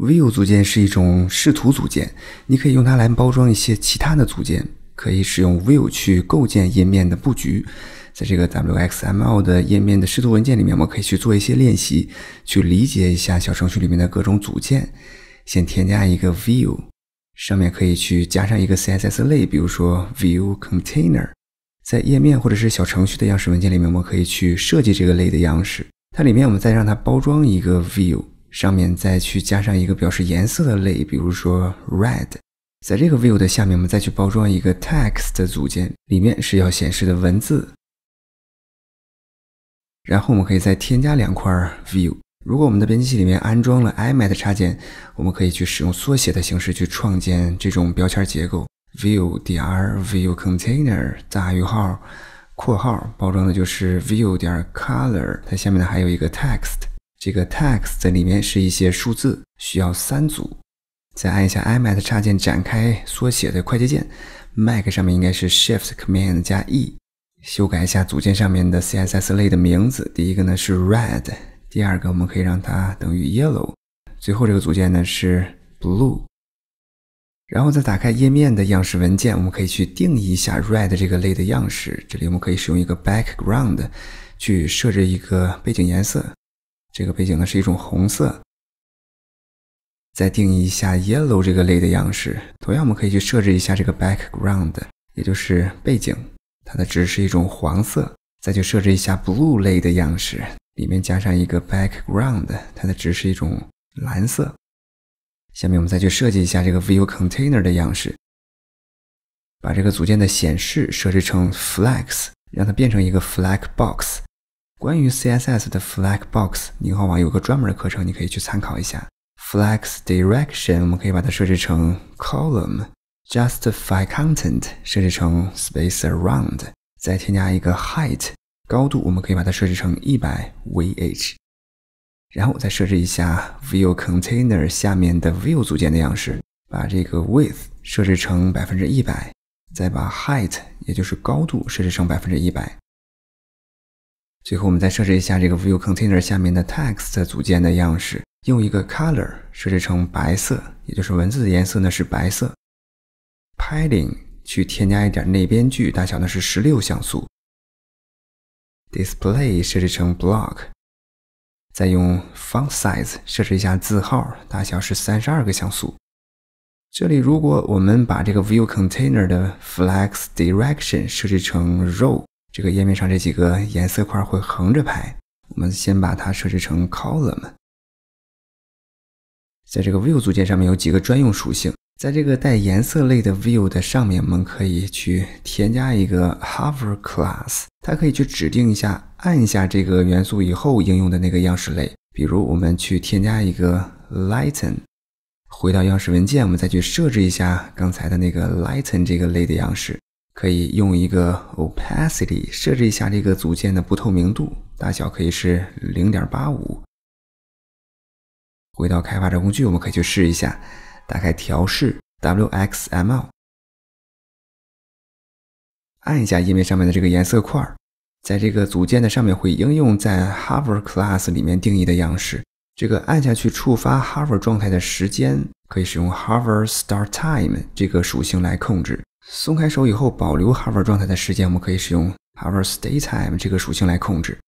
View 组件是一种视图组件，你可以用它来包装一些其他的组件，可以使用 View 去构建页面的布局。在这个 WXML 的页面的视图文件里面，我们可以去做一些练习，去理解一下小程序里面的各种组件。先添加一个 View，上面可以去加上一个 CSS 类，比如说 View Container。在页面或者是小程序的样式文件里面，我们可以去设计这个类的样式。它里面我们再让它包装一个 View。上面再去加上一个表示颜色的类，比如说 red。在这个 view 的下面，我们再去包装一个 text 的组件，里面是要显示的文字。然后我们可以再添加两块 view。如果我们的编辑器里面安装了 i m a t 插件，我们可以去使用缩写的形式去创建这种标签结构：view 点 .r view container 大于号括号包装的就是 view 点 color，它下面呢还有一个 text。这个 text 在里面是一些数字，需要三组。再按一下 iMac 插件展开缩写的快捷键，Mac 上面应该是 Shift Command 加 E，修改一下组件上面的 CSS 类的名字。第一个呢是 red，第二个我们可以让它等于 yellow，最后这个组件呢是 blue。然后再打开页面的样式文件，我们可以去定义一下 red 这个类的样式。这里我们可以使用一个 background 去设置一个背景颜色。这个背景呢是一种红色。再定义一下 yellow 这个类的样式，同样我们可以去设置一下这个 background，也就是背景，它的值是一种黄色。再去设置一下 blue 类的样式，里面加上一个 background，它的值是一种蓝色。下面我们再去设计一下这个 view container 的样式，把这个组件的显示设置成 flex，让它变成一个 f l a g box。关于 CSS 的 Flexbox，宁浩网有个专门的课程，你可以去参考一下。Flex Direction 我们可以把它设置成 Column，Justify Content 设置成 Space Around，再添加一个 Height 高度，我们可以把它设置成 100vh。然后再设置一下 View Container 下面的 View 组件的样式，把这个 Width 设置成百分之一百，再把 Height 也就是高度设置成百分之一百。最后，我们再设置一下这个 View Container 下面的 Text 组件的样式，用一个 Color 设置成白色，也就是文字的颜色呢是白色。Padding 去添加一点内边距，大小呢是十六像素。Display 设置成 Block，再用 Font Size 设置一下字号，大小是三十二个像素。这里，如果我们把这个 View Container 的 Flex Direction 设置成 Row。这个页面上这几个颜色块会横着排，我们先把它设置成 column。在这个 view 组件上面有几个专用属性，在这个带颜色类的 view 的上面，我们可以去添加一个 hover class，它可以去指定一下按下这个元素以后应用的那个样式类。比如我们去添加一个 lighten，回到样式文件，我们再去设置一下刚才的那个 lighten 这个类的样式。可以用一个 opacity 设置一下这个组件的不透明度，大小可以是零点八五。回到开发者工具，我们可以去试一下，打开调试 wxml，按一下页面上面的这个颜色块，在这个组件的上面会应用在 hover class 里面定义的样式。这个按下去触发 hover 状态的时间，可以使用 hover start time 这个属性来控制。松开手以后，保留 hover 状态的时间，我们可以使用 hover stay time 这个属性来控制。